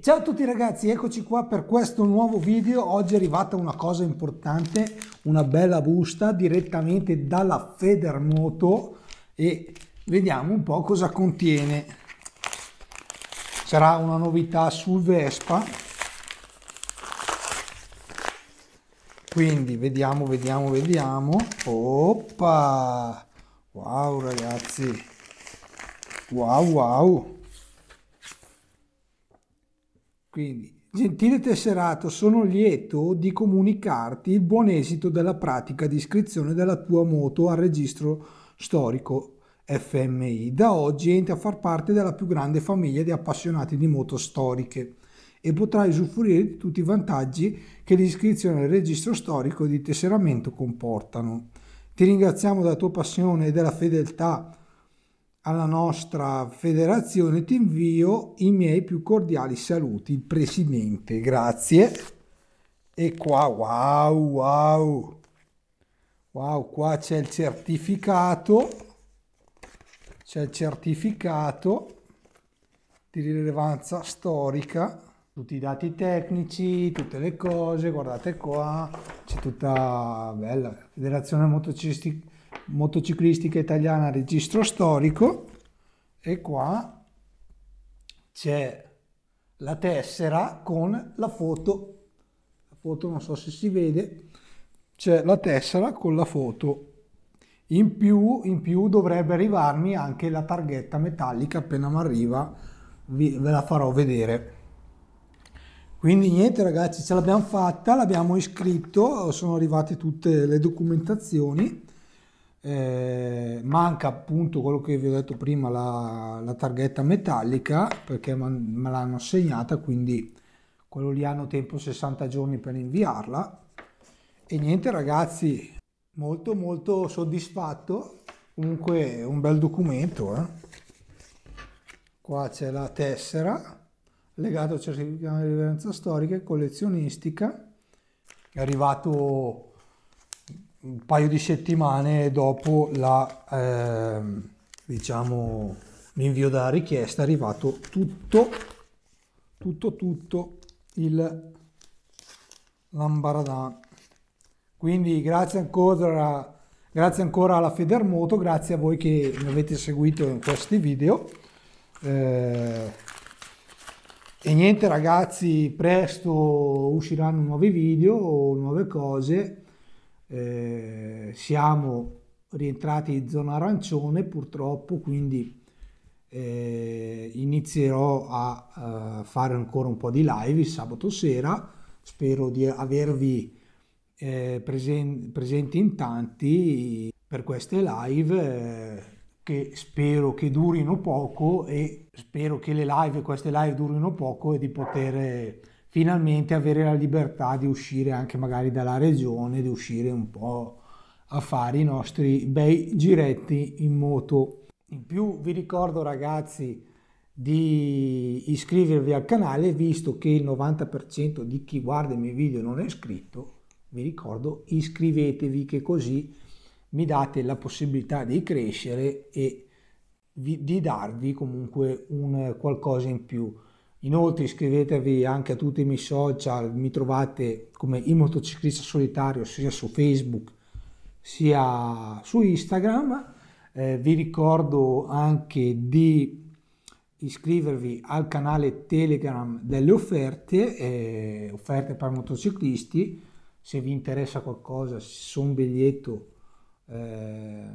Ciao a tutti ragazzi, eccoci qua per questo nuovo video. Oggi è arrivata una cosa importante, una bella busta direttamente dalla Federmoto e vediamo un po' cosa contiene. Sarà una novità sul Vespa quindi vediamo vediamo vediamo oppa wow ragazzi wow wow quindi Gentile tesserato, sono lieto di comunicarti il buon esito della pratica di iscrizione della tua moto al registro storico FMI. Da oggi entra a far parte della più grande famiglia di appassionati di moto storiche e potrai usufruire di tutti i vantaggi che l'iscrizione al registro storico di tesseramento comportano. Ti ringraziamo della tua passione e della fedeltà alla nostra federazione. Ti invio i miei più cordiali saluti, il Presidente. Grazie. E qua, wow, wow. Wow, qua c'è il certificato. C'è il certificato di rilevanza storica tutti i dati tecnici, tutte le cose, guardate qua, c'è tutta bella Federazione Motociclistica, Motociclistica Italiana registro storico e qua c'è la tessera con la foto, la foto non so se si vede, c'è la tessera con la foto. In più, in più dovrebbe arrivarmi anche la targhetta metallica appena mi arriva, vi, ve la farò vedere. Quindi niente ragazzi, ce l'abbiamo fatta, l'abbiamo iscritto, sono arrivate tutte le documentazioni. Eh, manca appunto quello che vi ho detto prima, la, la targhetta metallica, perché man, me l'hanno assegnata, quindi quello lì hanno tempo 60 giorni per inviarla. E niente ragazzi, molto molto soddisfatto comunque un bel documento eh. qua c'è la tessera legato a certificato di rilevanza storica e collezionistica, è arrivato un paio di settimane dopo la, eh, diciamo, l'invio della richiesta, è arrivato tutto, tutto, tutto il Lambaradan. Quindi grazie ancora, grazie ancora alla Federmoto, grazie a voi che mi avete seguito in questi video. Eh, e niente ragazzi, presto usciranno nuovi video, nuove cose. Eh, siamo rientrati in zona arancione purtroppo, quindi eh, inizierò a uh, fare ancora un po' di live il sabato sera. Spero di avervi eh, presen presenti in tanti per queste live eh, che spero che durino poco e spero che le live, queste live durino poco e di poter eh, finalmente avere la libertà di uscire anche magari dalla regione, di uscire un po' a fare i nostri bei giretti in moto. In più vi ricordo ragazzi di iscrivervi al canale visto che il 90% di chi guarda i miei video non è iscritto vi ricordo iscrivetevi che così mi date la possibilità di crescere e vi, di darvi comunque un qualcosa in più. Inoltre iscrivetevi anche a tutti i miei social, mi trovate come il motociclista solitario sia su Facebook sia su Instagram. Eh, vi ricordo anche di iscrivervi al canale Telegram delle offerte, eh, offerte per motociclisti, se vi interessa qualcosa, se un biglietto Ehm,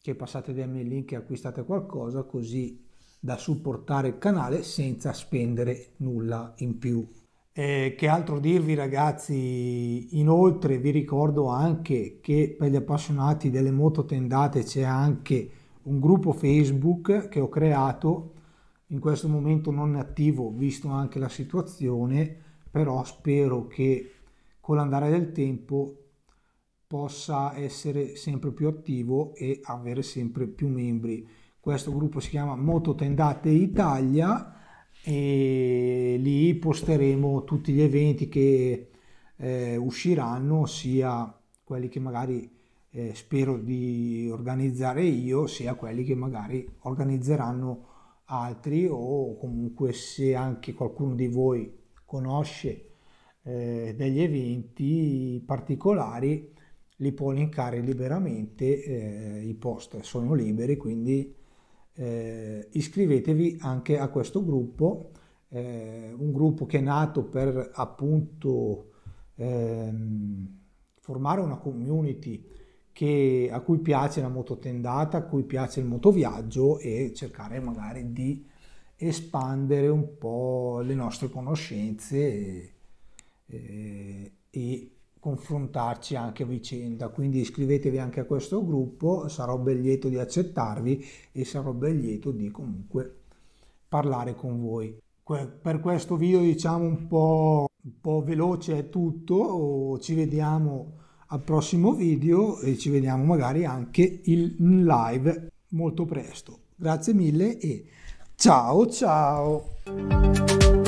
che passate dai miei link e acquistate qualcosa così da supportare il canale senza spendere nulla in più. Eh, che altro dirvi ragazzi? Inoltre vi ricordo anche che per gli appassionati delle moto tendate c'è anche un gruppo Facebook che ho creato, in questo momento non è attivo visto anche la situazione, però spero che con l'andare del tempo possa essere sempre più attivo e avere sempre più membri. Questo gruppo si chiama Mototendate Italia e lì posteremo tutti gli eventi che eh, usciranno, sia quelli che magari eh, spero di organizzare io, sia quelli che magari organizzeranno altri o comunque se anche qualcuno di voi conosce eh, degli eventi particolari li può linkare liberamente, eh, i post sono liberi, quindi eh, iscrivetevi anche a questo gruppo, eh, un gruppo che è nato per appunto ehm, formare una community che, a cui piace la mototendata, a cui piace il motoviaggio e cercare magari di espandere un po' le nostre conoscenze e, e confrontarci anche a vicenda, quindi iscrivetevi anche a questo gruppo, sarò ben lieto di accettarvi e sarò ben lieto di comunque parlare con voi. Per questo video diciamo un po', un po veloce è tutto, ci vediamo al prossimo video e ci vediamo magari anche in live molto presto. Grazie mille e ciao ciao!